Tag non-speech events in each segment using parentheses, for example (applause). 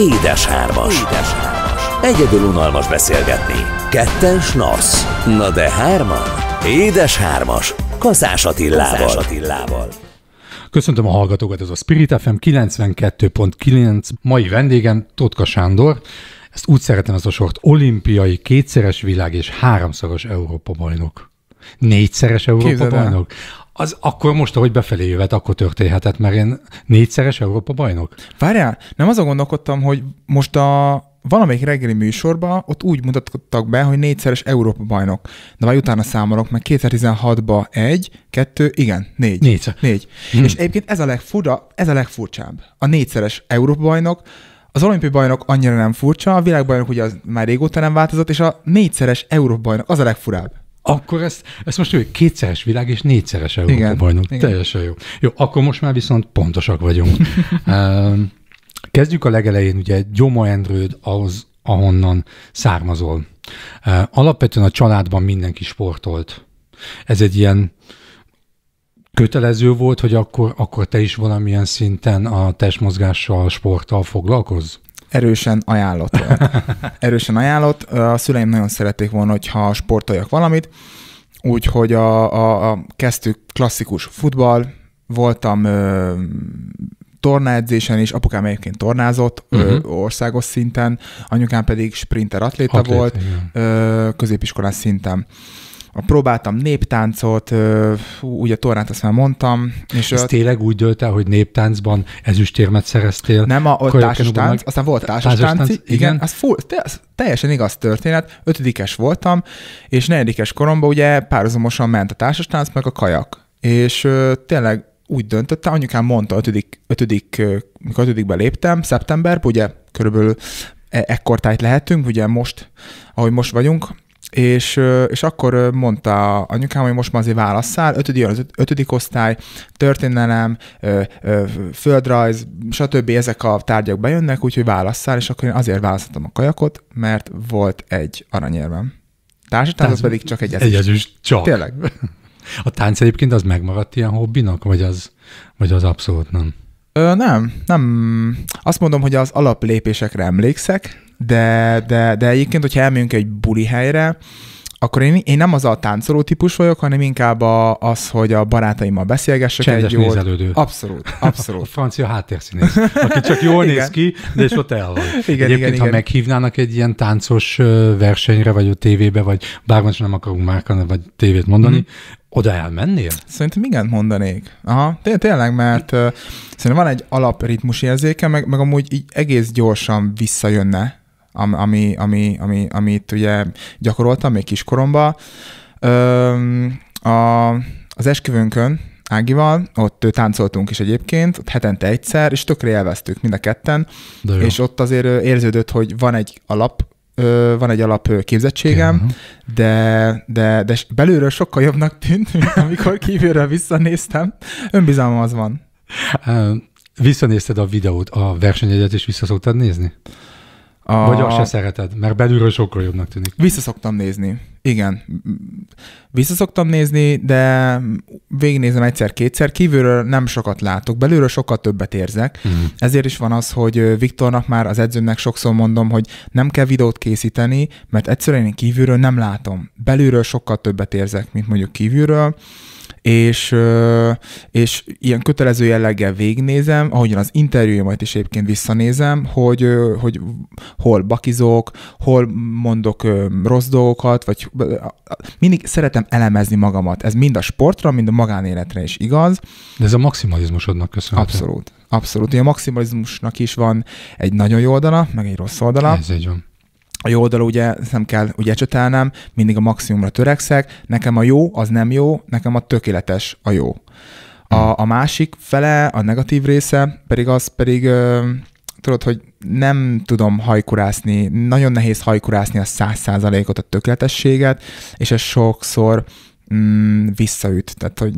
Édes hármas. Édes hármas. Egyedül unalmas beszélgetni. Ketten snasz. Na de hárman? Édes hármas. Kaszás Attilával. Kaszás Attilával. Köszöntöm a hallgatókat, ez a Spirit FM 92.9. Mai vendégem Totka Sándor. Ezt úgy szeretem ez a sort. Olimpiai, kétszeres világ és háromszoros Európa bajnok. Négyszeres Európa bajnok? az akkor most, ahogy befelé jövet, akkor történhetett, mert én négyszeres Európa bajnok. Várjál, nem azon gondolkodtam, hogy most a valamelyik reggeli műsorban ott úgy mutattak be, hogy négyszeres Európa bajnok. De már utána számolok, meg 2016-ba egy, kettő, igen, négy. Négyszer. Négy. Hm. És egyébként ez a, legfura, ez a legfurcsább. A négyszeres Európa bajnok, az olimpiai bajnok annyira nem furcsa, a világbajnok ugye az már régóta nem változott, és a négyszeres Európa bajnok az a legfurább. Akkor ezt, ezt most ő kétszeres világ és négyszeres Európa bajnok. Teljesen jó. Jó, akkor most már viszont pontosak vagyunk. (laughs) Kezdjük a legelején, ugye Gyoma Endrőd az, ahonnan származol. Alapvetően a családban mindenki sportolt. Ez egy ilyen kötelező volt, hogy akkor, akkor te is valamilyen szinten a testmozgással, sporttal foglalkozz? Erősen ajánlott volt. (laughs) Erősen ajánlott. A szüleim nagyon szerették volna, hogyha sportoljak valamit, úgyhogy a, a, a kezdtük klasszikus futball, voltam ö, tornaedzésen is, apukám egyébként tornázott uh-huh. ö, mhm. országos szinten, anyukám pedig sprinter atléta Atlét, volt ö, középiskolás szinten a próbáltam néptáncot, ugye tornát azt már mondtam. És ez ott... tényleg úgy dölt el, hogy néptáncban ezüstérmet szereztél? Nem, a, a társastánc, meg... aztán volt társastánc, társas igen, igen, az, full, te, az teljesen igaz történet, ötödikes voltam, és negyedikes koromban ugye párhuzamosan ment a társastánc, meg a kajak. És ö, tényleg úgy döntöttem, anyukám mondta, ötödik, ötödik, mikor ötödikbe léptem, szeptember, ugye körülbelül e- ekkortájt lehetünk, ugye most, ahogy most vagyunk, és, és akkor mondta anyukám, hogy most már azért válasszál, ötödik, az ötödik osztály, történelem, földrajz, stb. ezek a tárgyak bejönnek, úgyhogy válasszál, és akkor én azért választottam a kajakot, mert volt egy aranyérmem. Tánc... pedig csak egy ezüst. Egy ezüst, csak. Tényleg. (laughs) A tánc egyébként az megmaradt ilyen hobbinak, vagy az, vagy az abszolút nem? Ö, nem, nem. Azt mondom, hogy az alaplépésekre emlékszek, de, de, de egyébként, hogyha elmegyünk egy buli helyre, akkor én, én nem az a táncoló típus vagyok, hanem inkább a, az, hogy a barátaimmal beszélgessek Csendes egy jót. nézelődő. Abszolút, abszolút. (laughs) a francia háttérszínész, aki csak jól igen. néz ki, de és ott el van. (laughs) Igen, Egyébként, igen, ha igen. meghívnának egy ilyen táncos versenyre, vagy a tévébe, vagy bármilyen nem akarunk márkani, vagy tévét mondani, mm. Oda elmennél? Szerintem igen mondanék. Aha, té- tényleg, mert uh, szerintem van egy alapritmus érzéke, meg, meg amúgy így egész gyorsan visszajönne am, ami, ami, ami, amit ugye gyakoroltam még kiskoromban. Öm, a, az esküvőnkön Ágival, ott táncoltunk is egyébként, ott hetente egyszer, és tökre élveztük mind a ketten, és ott azért érződött, hogy van egy alap van egy alap képzettségem, uh de, de, de belülről sokkal jobbnak tűnt, mint (laughs) amikor kívülről visszanéztem. önbizalom az van. visszanézted a videót, a versenyedet is vissza szoktad nézni? A... Vagy azt se szereted, mert belülről sokkal jobbnak tűnik. Visszaszoktam nézni. Igen. Visszaszoktam nézni, de végignézem egyszer-kétszer. Kívülről nem sokat látok, belülről sokkal többet érzek. Mm. Ezért is van az, hogy Viktornak már az edzőmnek sokszor mondom, hogy nem kell videót készíteni, mert egyszerűen én kívülről nem látom. Belülről sokkal többet érzek, mint mondjuk kívülről és, és ilyen kötelező jelleggel végignézem, ahogyan az interjúimat is egyébként visszanézem, hogy, hogy hol bakizok, hol mondok rossz dolgokat, vagy mindig szeretem elemezni magamat. Ez mind a sportra, mind a magánéletre is igaz. De ez a maximalizmusodnak köszönhető. Abszolút. Abszolút. Ugye a maximalizmusnak is van egy nagyon jó oldala, meg egy rossz oldala. Ez egy van a jó oldal ugye nem kell ugye csatálnám, mindig a maximumra törekszek, nekem a jó az nem jó, nekem a tökéletes a jó. A, hmm. a másik fele, a negatív része pedig az pedig, ö, tudod, hogy nem tudom hajkurászni, nagyon nehéz hajkurászni a száz százalékot, a tökéletességet, és ez sokszor mm, visszaüt. Tehát, hogy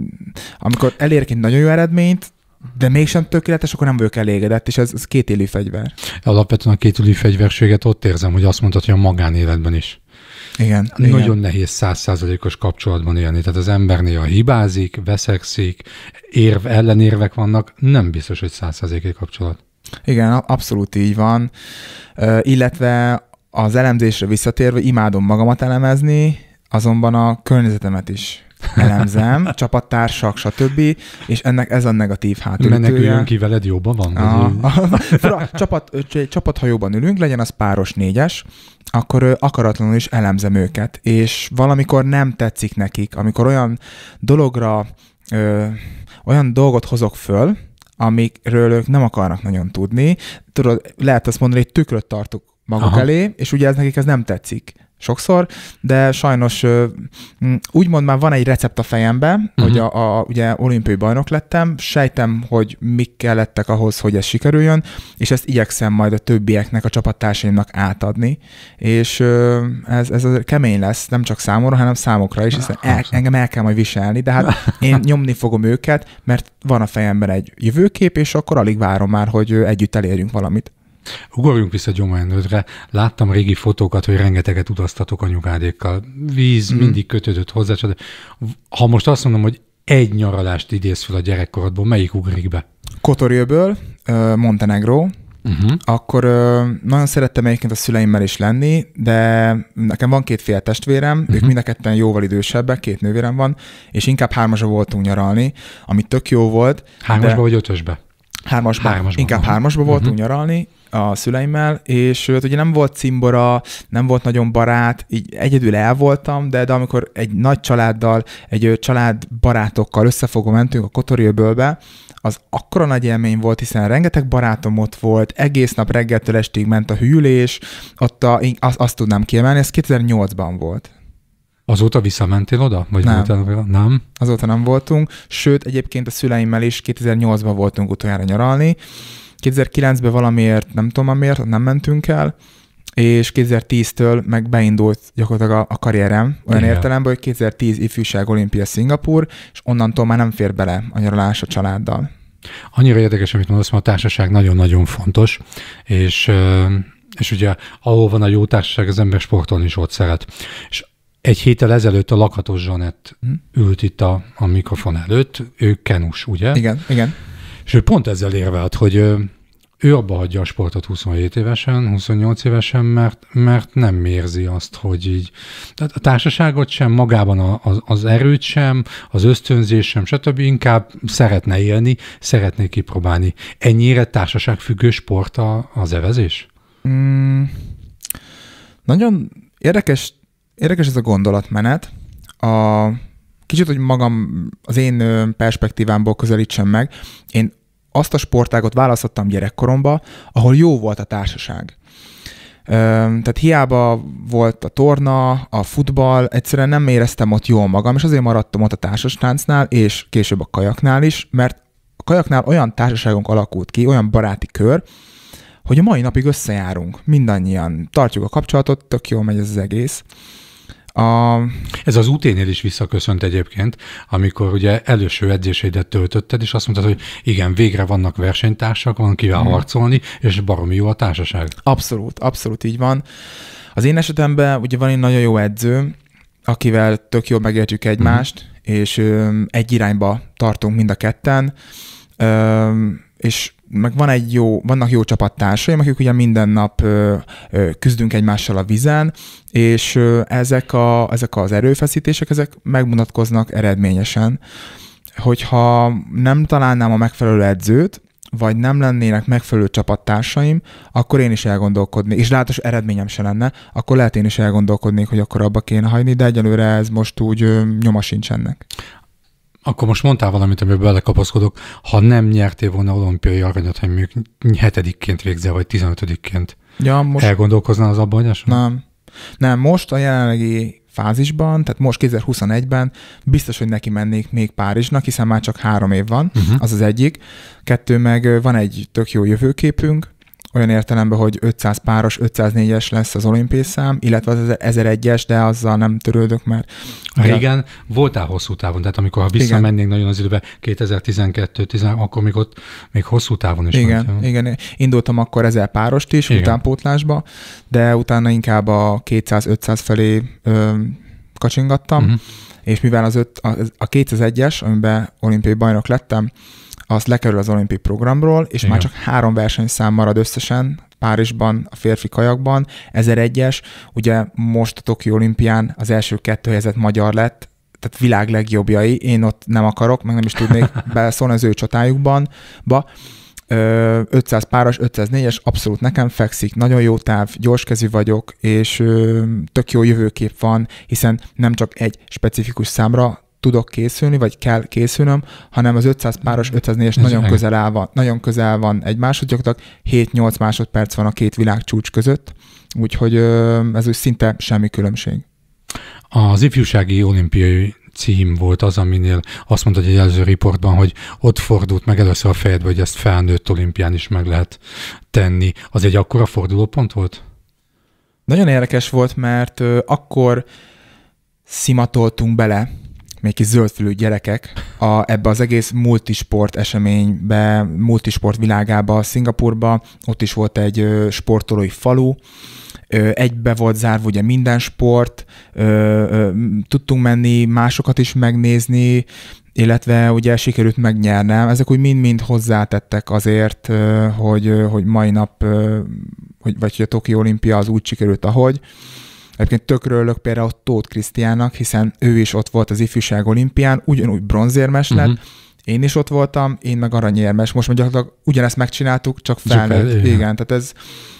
amikor elérek egy nagyon jó eredményt, de mégsem tökéletes, akkor nem vagyok elégedett, és ez, ez kétélű fegyver. Alapvetően a kétélű fegyverséget ott érzem, hogy azt mondhatja, hogy a magánéletben is. Igen. Nagyon igen. nehéz százszázalékos kapcsolatban élni. Tehát az ember néha hibázik, veszekszik, érv, ellenérvek vannak, nem biztos, hogy százszázalékig kapcsolat. Igen, abszolút így van. illetve az elemzésre visszatérve imádom magamat elemezni, azonban a környezetemet is elemzem, (laughs) csapattársak, stb., és ennek ez a negatív hátulütője. Meneküljön ki veled, jobban van? A, a, a, csapat, csapathajóban ülünk, legyen az páros négyes, akkor akaratlanul is elemzem őket, és valamikor nem tetszik nekik, amikor olyan dologra, ö, olyan dolgot hozok föl, amikről ők nem akarnak nagyon tudni. Tudod, lehet azt mondani, hogy tükröt tartok maguk Aha. elé, és ugye ez nekik ez nem tetszik sokszor, de sajnos úgymond már van egy recept a fejemben, uh-huh. Mhm. hogy a, a, ugye olimpiai bajnok lettem, sejtem, hogy mik kellettek ahhoz, hogy ez sikerüljön, és ezt igyekszem majd a többieknek, a csapattársaimnak átadni, és ez, ez kemény lesz, nem csak számomra, hanem számokra is, hiszen el, engem el kell majd viselni, de hát (laughs) én nyomni fogom őket, mert van a fejemben egy jövőkép, és akkor alig várom már, hogy együtt elérjünk valamit. Ugorjunk vissza Gyomajendődre. Láttam régi fotókat, hogy rengeteget utaztatok anyukádékkal. Víz mm. mindig kötődött hozzá. De ha most azt mondom, hogy egy nyaralást idéz fel a gyerekkorodból, melyik ugrik be? Kotorjöből, Montenegro, Uh-huh. Mhm. Akkor nagyon szerettem egyébként a szüleimmel is lenni, de nekem van két fél testvérem, uh-huh. ők mhm. mind a ketten jóval idősebbek, két nővérem van, és inkább hármasra voltunk nyaralni, ami tök jó volt. Hármasba de... vagy ötösbe? Hármasba. hármasba inkább van. hármasba voltunk uh-huh. nyaralni, a szüleimmel, és hát ugye nem volt cimbora, nem volt nagyon barát, így egyedül el voltam, de, de amikor egy nagy családdal, egy család barátokkal összefogva mentünk a Kotorilbőlbe, az akkora nagy élmény volt, hiszen rengeteg barátom ott volt, egész nap reggeltől estig ment a hűlés, ott a, azt, azt tudnám kiemelni, ez 2008-ban volt. Azóta visszamentél oda? Vagy nem. Voltál, nem? Azóta nem voltunk, sőt egyébként a szüleimmel is 2008-ban voltunk utoljára nyaralni, 2009-ben valamiért, nem tudom amiért, nem mentünk el, és 2010-től meg beindult gyakorlatilag a, a karrierem, olyan Igen. értelemben, hogy 2010 ifjúság olimpia Szingapur, és onnantól már nem fér bele a nyaralás a családdal. Annyira érdekes, amit mondasz, mert a társaság nagyon-nagyon fontos, és, és ugye ahol van a jó társaság, az ember sportolni is ott szeret. És egy héttel ezelőtt a lakatos Zsanett hm? ült itt a, a mikrofon előtt, ő kenus, ugye? Igen, igen és ő pont ezzel érvelt, hogy ő abba hagyja a sportot 27 évesen, 28 évesen, mert, mert nem érzi azt, hogy így. Tehát a társaságot sem, magában a, az, az erőt sem, az ösztönzés sem, stb. Inkább szeretne élni, szeretné kipróbálni. Ennyire társaságfüggő sport a, az evezés? Mm, nagyon érdekes, érdekes ez a gondolatmenet. A Kicsit, hogy magam az én perspektívámból közelítsem meg, én azt a sportágot választottam gyerekkoromba, ahol jó volt a társaság. Tehát hiába volt a torna, a futball, egyszerűen nem éreztem ott jól magam, és azért maradtam ott a társastáncnál, és később a kajaknál is, mert a kajaknál olyan társaságunk alakult ki, olyan baráti kör, hogy a mai napig összejárunk, mindannyian tartjuk a kapcsolatot, tök jól megy ez az egész. A... Ez az úténél is visszaköszönt egyébként, amikor ugye előső edzéseidet töltötted, és azt mondtad, hogy igen, végre vannak versenytársak, van kivel mm. harcolni, és baromi jó a társaság. Abszolút, abszolút így van. Az én esetemben ugye van egy nagyon jó edző, akivel tök jól megértjük mhm. egymást, mm. és ö, egy irányba tartunk mind a ketten, ö, és meg van egy jó, vannak jó csapattársaim, akik ugye minden nap ö, ö, küzdünk egymással a vizen, és ö, ezek, a, ezek az erőfeszítések, ezek megmutatkoznak eredményesen. Hogyha nem találnám a megfelelő edzőt, vagy nem lennének megfelelő csapattársaim, akkor én is elgondolkodnék, és látos eredményem se lenne, akkor lehet én is elgondolkodnék, hogy akkor abba kéne hagyni, de egyelőre ez most úgy ö, nyoma sincs ennek akkor most mondtál valamit, amiben belekapaszkodok, ha nem nyertél volna olimpiai aranyat, hogy mondjuk hetedikként végzel, vagy tizenötödikként, ja, most... elgondolkoznál az abbahagyáson? Nem. Nem, most a jelenlegi fázisban, tehát most 2021-ben biztos, hogy neki mennék még Párizsnak, hiszen már csak három év van, uh-huh. az az egyik. Kettő, meg van egy tök jó jövőképünk, olyan értelemben, hogy 500 páros, 504-es lesz az olimpiai szám, illetve az 1001-es, de azzal nem törődök már. Hát Régen voltál hosszú távon, tehát amikor ha visszamennénk nagyon az időbe, 2012 10, akkor még ott még hosszú távon is igen, volt. Igen, indultam akkor ezzel párost is, igen. utánpótlásba, de utána inkább a 200-500 felé ö, kacsingattam, uh-huh. és mivel az öt, a, a 201-es, amiben olimpiai bajnok lettem, az lekerül az olimpik programról, és Igen. már csak három versenyszám marad összesen, Párizsban, a férfi kajakban, 1001-es, ugye most a Tokió olimpián az első kettő helyzet magyar lett, tehát világ legjobbjai, én ott nem akarok, meg nem is tudnék (laughs) beszólni az ő csatájukban, ba, 500 páros, 504-es, abszolút nekem fekszik, nagyon jó táv, gyorskezű vagyok, és tök jó jövőkép van, hiszen nem csak egy specifikus számra tudok készülni, vagy kell készülnöm, hanem az 500 páros, 504-es mm. nagyon közel, áll van, nagyon közel van egymáshoz, gyakorlatilag 7-8 másodperc van a két világcsúcs között, úgyhogy ez úgy szinte semmi különbség. Az ifjúsági olimpiai cím volt az, aminél azt mondta egy előző riportban, hogy ott fordult meg először a fejedbe, hogy ezt felnőtt olimpián is meg lehet tenni. Az egy akkora fordulópont volt? Nagyon érdekes volt, mert akkor szimatoltunk bele még kis zöldfülű gyerekek a, ebbe az egész multisport eseménybe, multisport világába, Szingapurba, ott is volt egy sportolói falu, egybe volt zárva ugye minden sport, tudtunk menni másokat is megnézni, illetve ugye sikerült megnyernem. Ezek úgy mind-mind hozzátettek azért, hogy, hogy mai nap, hogy, vagy hogy a Tokió olimpia az úgy sikerült, ahogy. Egyébként tökrőlök például Tóth Krisztiának, hiszen ő is ott volt az ifjúság olimpián, ugyanúgy bronzérmes lett, uh-huh. Én is ott voltam, én meg aranyérmes. Most mondjuk ugyanezt megcsináltuk, csak felnőtt. Csak el, igen. igen, tehát ez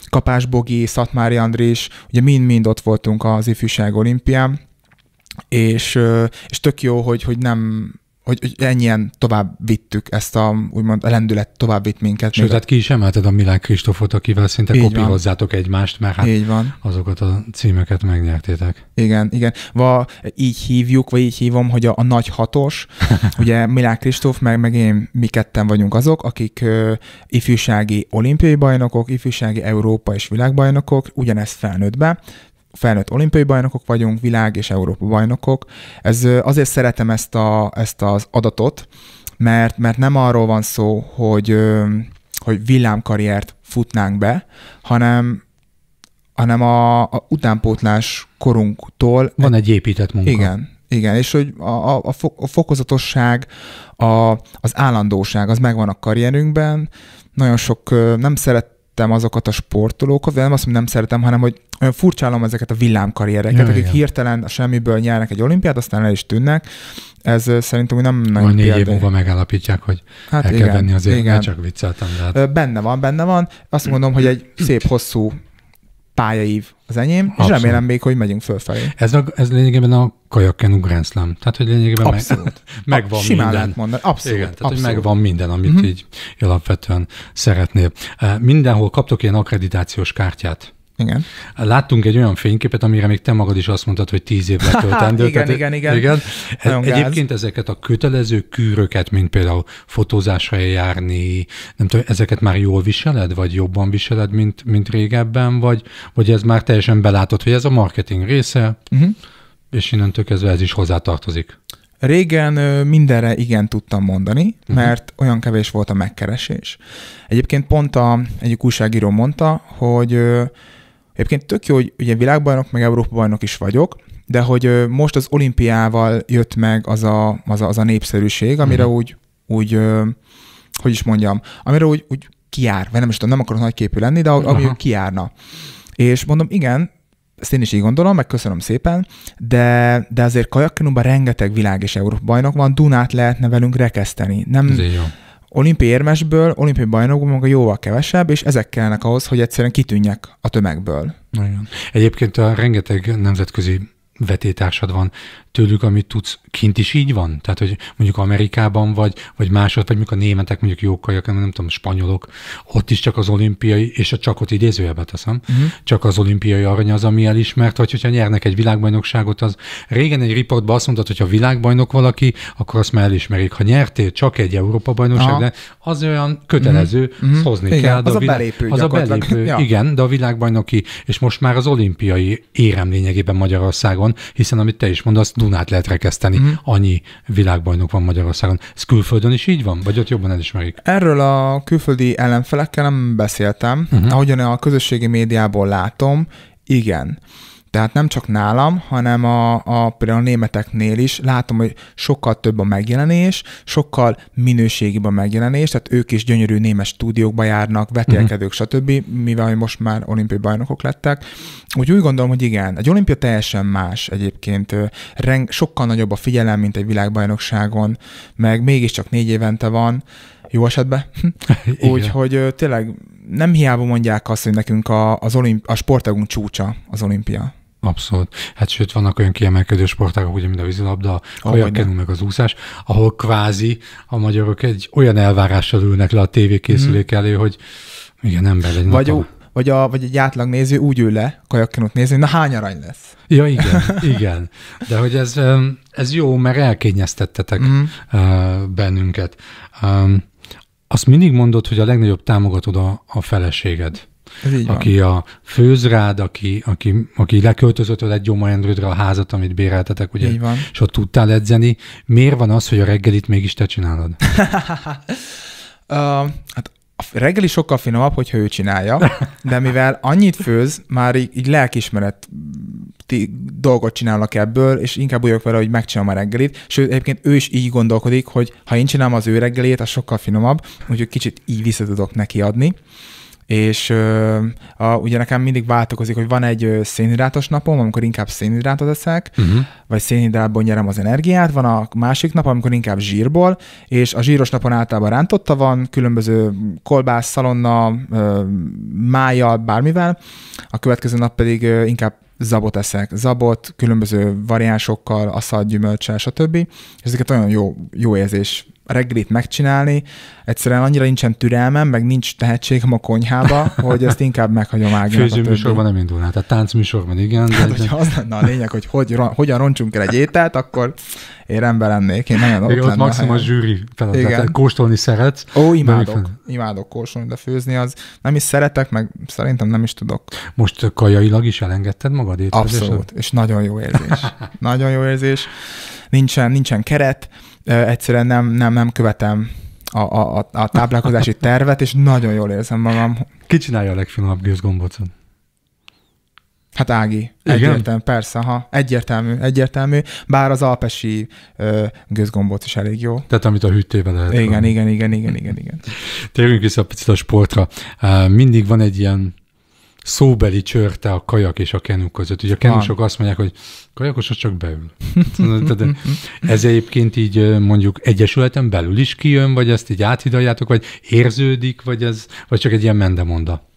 Kapás Bogi, Szatmári Andrés, ugye mind-mind ott voltunk az ifjúság olimpián, és, és tök jó, hogy, hogy nem hogy, hogy ennyien tovább vittük ezt a, úgymond a lendület tovább vitt minket. Sőt, hát ki is emelted a Milán Kristófot, akivel szinte Így kopírozzátok van. egymást, mert hát így van. azokat a címeket megnyertétek. Igen, igen. Va, így hívjuk, vagy így hívom, hogy a, a nagy hatos, (laughs) ugye Milán Kristóf, meg, meg én, mi ketten vagyunk azok, akik ö, ifjúsági olimpiai bajnokok, ifjúsági Európa és világbajnokok, ugyanezt felnőttbe, felnőtt olimpiai bajnokok vagyunk, világ és Európa bajnokok. Ez, azért szeretem ezt, a, ezt az adatot, mert, mert nem arról van szó, hogy, hogy villámkarriert futnánk be, hanem, hanem a, a utánpótlás korunktól... Van egy épített munka. Igen, igen, és hogy a, a, a, a fokozatosság, a, az állandóság, az megvan a karrierünkben. Nagyon sok, nem szeret, szerettem azokat a sportolókat, de nem azt mondom, nem szeretem, hanem hogy olyan furcsálom ezeket a villámkarriereket, ja, akik igen. hirtelen a semmiből nyernek egy olimpiát, aztán el is tűnnek. Ez szerintem úgy nem nagyon Majd négy év múlva megállapítják, hogy hát el igen, kell venni azért, igen. csak vicceltem. De hát... Benne van, benne van. Azt mondom, hogy egy (clears throat) szép hosszú pályaív az enyém, Abszolút. és remélem még, hogy megyünk fölfelé. Ez, a, ez lényegében a kajakken ugránszlám. Tehát, hogy lényegében abszolút. meg, (laughs) megvan a, simán minden. Lehet mondani. Abszolút. Igen, tehát, abszolút. hogy megvan minden, amit mm-hmm. így alapvetően szeretnél. Eh, mindenhol kaptok ilyen akkreditációs kártyát. Igen. Láttunk egy olyan fényképet, amire még te magad is azt mondtad, hogy tíz évre (laughs) töltendő. igen, igen, igen, igen. igen. E- egyébként gáz. ezeket a kötelező kűröket, mint például fotózásra járni, nem tudom, ezeket már jól viseled, vagy jobban viseled, mint, mint régebben, vagy, vagy ez már teljesen belátott, hogy ez a marketing része, uh-huh. és innentől kezdve ez is hozzátartozik. Régen mindenre igen tudtam mondani, mhm. mert uh-huh. olyan kevés volt a megkeresés. Egyébként pont a, egyik újságíró mondta, hogy Egyébként tök jó, hogy ugye világbajnok, meg Európa bajnok is vagyok, de hogy most az olimpiával jött meg az a, az a, az a népszerűség, amire mm. úgy, úgy, hogy is mondjam, amire úgy, úgy kiár, vagy nem is tudom, nem akarok nagyképű lenni, de ami úgy kiárna. És mondom, igen, ezt én is így gondolom, meg köszönöm szépen, de, de azért kajakkenumban rengeteg világ és Európa bajnok van, Dunát lehetne velünk rekeszteni. Nem, olimpiai érmesből, olimpiai bajnokból maga jóval kevesebb, és ezek kellene ahhoz, hogy egyszerűen kitűnjek a tömegből. Nagyon. Egyébként a rengeteg nemzetközi vetétársad van, tőlük, amit tudsz. Kint is így van? Tehát, hogy mondjuk Amerikában vagy, vagy másod, vagy mondjuk a németek mondjuk jókajak, nem tudom, spanyolok, ott is csak az olimpiai, és a csakot idézőjebe teszem, uh-huh. csak az olimpiai arany az, ami elismert, vagy hogyha nyernek egy világbajnokságot, az régen egy riportban azt mondtad, hogy világbajnok valaki, akkor azt már elismerik. Ha nyertél csak egy Európa bajnokság, de az olyan kötelező, uh-huh. hozni igen, kell. Az a, világ, belépő Az a belépő, (laughs) ja. igen, de a világbajnoki, és most már az olimpiai érem lényegében Magyarországon, hiszen amit te is mondasz, Dunát lehet rekeszteni. Mm. Annyi világbajnok van Magyarországon. Ez külföldön is így van? Vagy ott jobban elismerik? Erről a külföldi ellenfelekkel nem beszéltem. Mm-hmm. Ahogyan a közösségi médiából látom, igen. Tehát nem csak nálam, hanem a, a például a németeknél is látom, hogy sokkal több a megjelenés, sokkal minőségibb a megjelenés, tehát ők is gyönyörű némes stúdiókba járnak, vetélkedők, uh-huh. stb., mivel most már olimpiai bajnokok lettek. Úgy úgy gondolom, hogy igen, egy olimpia teljesen más egyébként, Ren- sokkal nagyobb a figyelem, mint egy világbajnokságon, meg mégiscsak négy évente van, jó esetben. (laughs) Úgyhogy tényleg nem hiába mondják azt, hogy nekünk a, az olimp- a sportágunk csúcsa az olimpia. Abszolút. Hát sőt, vannak olyan kiemelkedő sportágok, ugye, mint a vízilabda, a kajakkenu, meg az úszás, ahol kvázi a magyarok egy olyan elvárással ülnek le a tévékészülék hmm. elé, hogy igen, ember egy Vagy, vagy, a, vagy egy átlag néző úgy ül le kajakkenut nézni, na hány arany lesz? Ja, igen, igen. De hogy ez, ez jó, mert elkényeztettetek mm. bennünket. Azt mindig mondod, hogy a legnagyobb támogatod a, a feleséged aki a főzrád, aki, aki, aki leköltözött egy Gyoma Endrődre a házat, amit béreltetek, ugye? Így van. És ott tudtál edzeni. Miért van az, hogy a reggelit mégis te csinálod? uh, (laughs) hát a reggeli sokkal finomabb, hogyha ő csinálja, de mivel annyit főz, már így, így lelkismeret dolgot csinálnak ebből, és inkább úgy vele, hogy megcsinálom a reggelit. Sőt, egyébként ő is így gondolkodik, hogy ha én csinálom az ő reggelét, az sokkal finomabb, úgyhogy kicsit így vissza tudok neki adni és ö, a, ugye nekem mindig változik, hogy van egy szénhidrátos napom, amikor inkább szénhidrátot eszek, uh-huh. vagy szénhidrátból nyerem az energiát, van a másik nap, amikor inkább zsírból, és a zsíros napon általában rántotta van, különböző kolbász, szalonna, ö, májjal, bármivel, a következő nap pedig ö, inkább zabot eszek, zabot, különböző variánsokkal, asszalt, gyümölcsel, stb. És ezeket olyan jó, jó érzés reggelit megcsinálni, egyszerűen annyira nincsen türelmem, meg nincs tehetségem a konyhába, (laughs) hogy ezt inkább meghagyom ágni. Főző műsorban nem indulná, tehát tánc műsorban igen. De hát, de... hogyha az lenne a lényeg, hogy, hogy hogyan roncsunk el egy ételt, akkor én rendben lennék. Én nagyon igen, ott, ott maximum a, zsűri feladat, kóstolni szeretsz. Ó, imádok, imádok kóstolni, de főzni az nem is szeretek, meg szerintem nem is tudok. Most kajailag is elengedted magad étkezésre? Abszolút, és nagyon jó érzés. (laughs) nagyon jó érzés. Nincsen, nincsen keret, egyszerűen nem, nem, nem követem a, a, a táplálkozási (laughs) tervet, és nagyon jól érzem magam. Ki csinálja a legfinomabb gőzgombócot? Hát Ági. Igen? persze, ha. Egyértelmű, egyértelmű. Bár az alpesi ö, gőzgombóc is elég jó. Tehát amit a hűtében lehet. Igen, igen, igen, igen, igen, igen. (laughs) Térjünk vissza picit a sportra. Mindig van egy ilyen szóbeli csörte a kajak és a kenú között. Ugye a kenusok azt mondják, hogy kajakos az csak beül. Hát, ez egyébként így mondjuk egyesületen belül is kijön, vagy ezt így áthidaljátok, vagy érződik, vagy, ez, vagy csak egy ilyen mendemonda?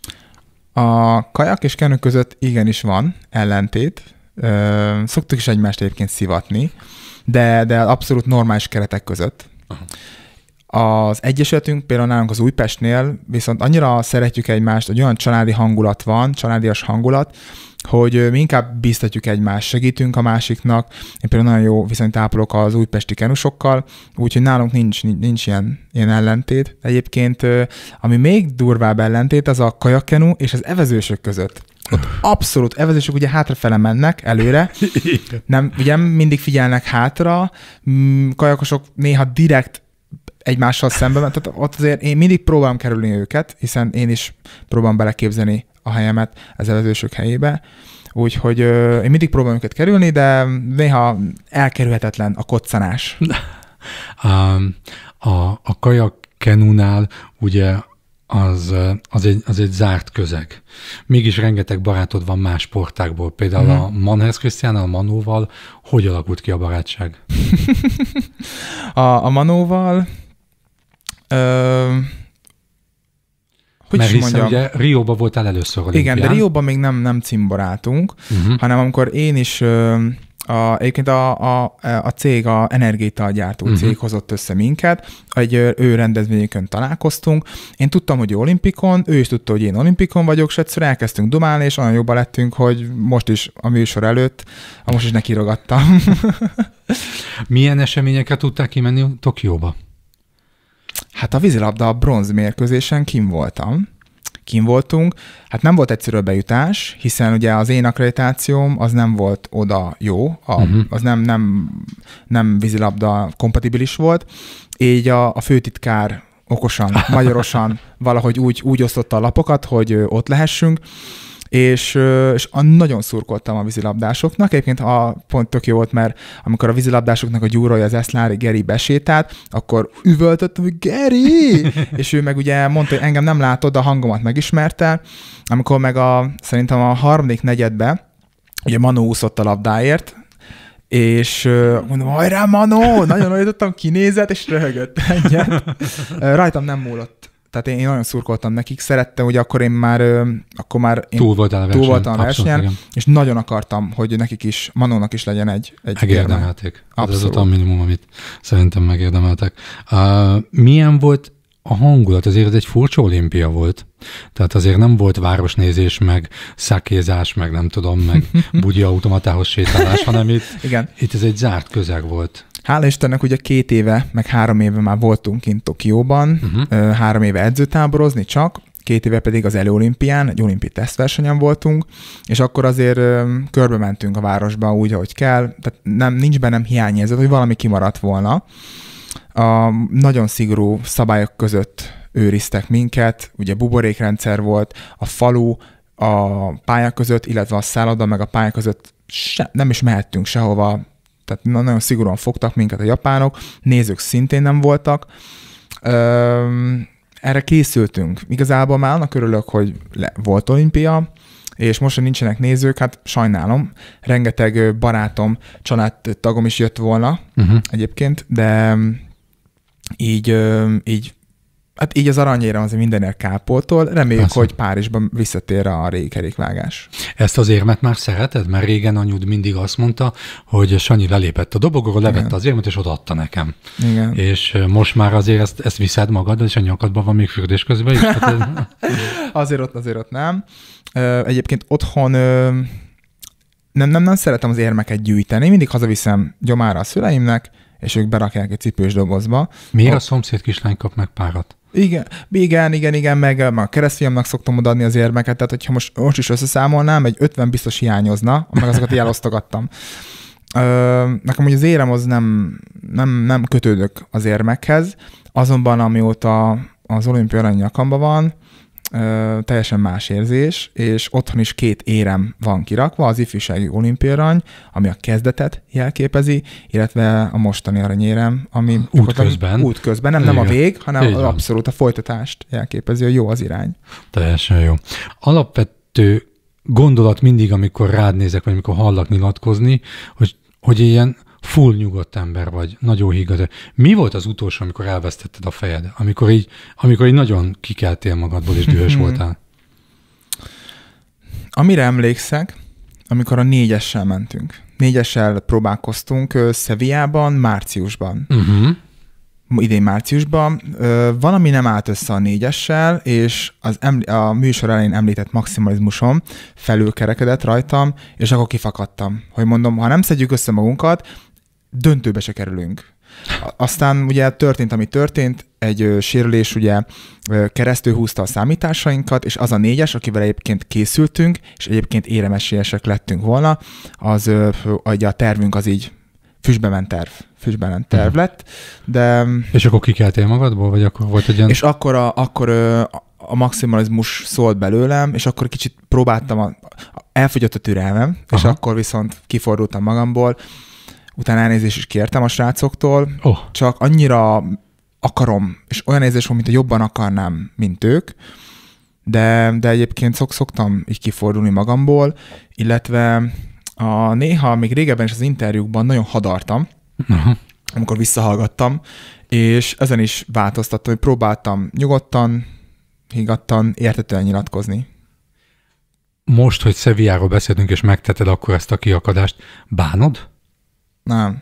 A kajak és kenő között igenis van ellentét. szoktuk is egymást egyébként szivatni, de, de abszolút normális keretek között. Aha. Az egyesületünk például nálunk az Újpestnél viszont annyira szeretjük egymást, hogy olyan családi hangulat van, családias hangulat, hogy mi inkább biztatjuk egymást, segítünk a másiknak. Én például nagyon jó viszonyt ápolok az újpesti kenusokkal, úgyhogy nálunk nincs, nincs, nincs ilyen, ilyen ellentét. Egyébként, ami még durvább ellentét, az a kajakkenu és az evezősök között. Ott abszolút evezősök ugye hátrafele mennek, előre. (laughs) Nem, ugye mindig figyelnek hátra, mm, kajakosok néha direkt egymással szemben, tehát ott azért én mindig próbálom kerülni őket, hiszen én is próbálom beleképzelni a helyemet az elvezősök helyébe, úgyhogy ö, én mindig próbálom őket kerülni, de néha elkerülhetetlen a koccanás. (laughs) a, a kajak kenunál ugye az, az, egy, az egy zárt közeg. Mégis rengeteg barátod van más sportákból, például mm. a Manhez Krisztián, a Manóval. Hogy alakult ki a barátság? (laughs) a, a Manóval hogy Mert is hiszen mondjam, ugye Rióba voltál először olimpián. Igen, de Rióban még nem, nem cimboráltunk, uh-huh. Mhm. hanem amikor én is a, egyébként a, a, a cég, a energétal gyártó uh-huh. cég hozott össze minket, egy ő rendezvényükön találkoztunk. Én tudtam, hogy olimpikon, ő is tudta, hogy én olimpikon vagyok, és egyszer elkezdtünk dumálni, és olyan jobban lettünk, hogy most is a műsor előtt, most is nekirogattam. (laughs) Milyen eseményeket tudták kimenni Tokióba? Hát a vízilabda a bronz mérkőzésen kim voltam, kim voltunk. Hát nem volt egyszerű bejutás, hiszen ugye az én akkreditációm az nem volt oda jó, a, uh-huh. az nem, nem, nem vízilabda kompatibilis volt, így a, a főtitkár okosan, (laughs) magyarosan valahogy úgy, úgy osztotta a lapokat, hogy ott lehessünk, és, és nagyon szurkoltam a vízilabdásoknak. Egyébként a pont tök jó volt, mert amikor a vízilabdásoknak a gyúrója az Eszlári Geri besétált, akkor üvöltött, hogy Geri! (laughs) és ő meg ugye mondta, hogy engem nem látod, a hangomat megismerte. Amikor meg a, szerintem a harmadik negyedbe, ugye Manu úszott a labdáért, és mondom, hajrá Manó, nagyon olyan kinézett, és röhögött (laughs) Rajtam nem múlott tehát én, én nagyon szurkoltam nekik, szerettem, hogy akkor én már, akkor már én túl voltál a versenyen, túl voltam a versenyen Abszolút, igen. és nagyon akartam, hogy nekik is, Manónak is legyen egy, egy Megérdemelték. Hát ez az a minimum, amit szerintem megérdemeltek. Uh, milyen volt a hangulat azért egy furcsa olimpia volt. Tehát azért nem volt városnézés, meg szakézás, meg nem tudom, meg (laughs) bugyi automatához sétálás, hanem itt, Igen. itt ez egy zárt közeg volt. Hála Istennek ugye két éve, meg három éve már voltunk kint Tokióban, uh-huh. három éve edzőtáborozni csak, két éve pedig az előolimpián, egy olimpi tesztversenyen voltunk, és akkor azért körbe mentünk a városba úgy, ahogy kell, tehát nem, nincs bennem hiányérzet, hogy valami kimaradt volna. A nagyon szigorú szabályok között őriztek minket, ugye buborékrendszer volt, a falu a pálya között, illetve a szálloda meg a pálya között se, nem is mehettünk sehova, tehát nagyon szigorúan fogtak minket a japánok, nézők szintén nem voltak. Öm, erre készültünk. Igazából már annak örülök, hogy le, volt olimpia, és most, hogy nincsenek nézők, hát sajnálom. Rengeteg barátom, családtagom is jött volna uh-huh. egyébként, de mm, így, így Hát így az aranyérem azért mindenért kápoltól. Reméljük, Persze. hogy Párizsban visszatér a régi kerékvágás. Ezt az érmet már szereted? Mert régen anyud mindig azt mondta, hogy Sanyi lelépett a dobogóról, levette Igen. az érmet, és odaadta nekem. Igen. És most már azért ezt, ezt viszed magad, és a nyakadban van még fürdés közben is. hát ez... (laughs) azért ott, azért ott nem. Egyébként otthon nem, nem, nem szeretem az érmeket gyűjteni, mindig hazaviszem gyomára a szüleimnek, és ők berakják egy cipős dobozba. Miért a, a szomszéd kislány kap meg párat? Igen, igen, igen, igen meg, eh, a keresztfiamnak szoktam odaadni az érmeket, tehát hogyha most, most is összeszámolnám, egy 50 biztos hiányozna, meg azokat elosztogattam. Ö, nekem ugye az érem az nem, nem, nem kötődök az érmekhez, azonban amióta az olimpia arany nyakamba van, teljesen más érzés, és otthon is két érem van kirakva, az ifjúsági olimpiarany, ami a kezdetet jelképezi, illetve a mostani aranyérem, ami ah, útközben, közben, nem, nem a vég, hanem Így abszolút a folytatást jelképezi, a jó az irány. Teljesen jó. Alapvető gondolat mindig, amikor rád nézek, vagy amikor hallak nyilatkozni, hogy, hogy ilyen full nyugodt ember vagy, nagyon higgad. Mi volt az utolsó, amikor elvesztetted a fejed? Amikor így, amikor így nagyon kikeltél magadból, és dühös (laughs) voltál? Amire emlékszek, amikor a négyessel mentünk. Négyessel próbálkoztunk Szeviában, márciusban. Uh-huh. Idén márciusban. Valami nem állt össze a négyessel, és az eml- a műsor elején említett maximalizmusom felülkerekedett rajtam, és akkor kifakadtam. Hogy mondom, ha nem szedjük össze magunkat, döntőbe se kerülünk. Aztán ugye történt, ami történt, egy sérülés ugye keresztül húzta a számításainkat, és az a négyes, akivel egyébként készültünk, és egyébként éremesélyesek lettünk volna, az ugye a tervünk az így füstbe ment terv, füstbe ment terv mhm. lett, de... Mm, és akkor kikeltél magadból, vagy akkor volt egy ilyen... És akkor a, akkor a maximalizmus szólt belőlem, és akkor kicsit próbáltam, a, elfogyott a türelmem, Aha. és akkor viszont kifordultam magamból, utána elnézést is kértem a srácoktól, oh. csak annyira akarom, és olyan érzés van, mint a jobban akarnám, mint ők, de, de egyébként szok, szoktam így kifordulni magamból, illetve a, néha még régebben is az interjúkban nagyon hadartam, uh-huh. amikor visszahallgattam, és ezen is változtattam, hogy próbáltam nyugodtan, higgadtan, értetően nyilatkozni. Most, hogy Szeviáról beszélünk, és megteted akkor ezt a kiakadást, bánod? Nem.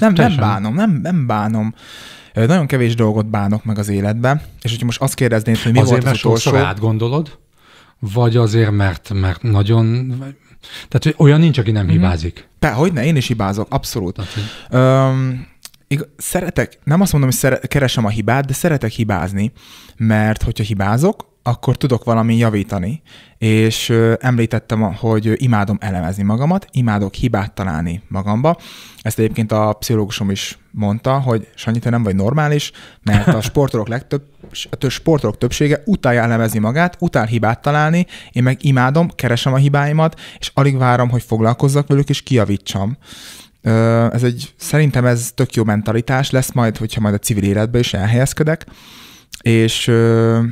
nem, nem bánom, nem, nem bánom. Nagyon kevés dolgot bánok meg az életben, és hogyha most azt kérdeznéd, hogy mi azért, volt az mert utolsó... Azért, átgondolod, vagy azért, mert, mert nagyon... Tehát hogy olyan nincs, aki nem mm-hmm. hibázik. Pe, hogy ne, én is hibázok, abszolút. Hát, hogy... Öm, szeretek, nem azt mondom, hogy szere- keresem a hibát, de szeretek hibázni, mert hogyha hibázok, akkor tudok valami javítani. És említettem, hogy imádom elemezni magamat, imádok hibát találni magamba. Ezt egyébként a pszichológusom is mondta, hogy Sanyi, te nem vagy normális, mert a (laughs) sportolók legtöbb, a sportolók többsége utálja elemezni magát, utál hibát találni, én meg imádom, keresem a hibáimat, és alig várom, hogy foglalkozzak velük, és kiavítsam. Ez egy, szerintem ez tök jó mentalitás lesz majd, hogyha majd a civil életbe is elhelyezkedek és,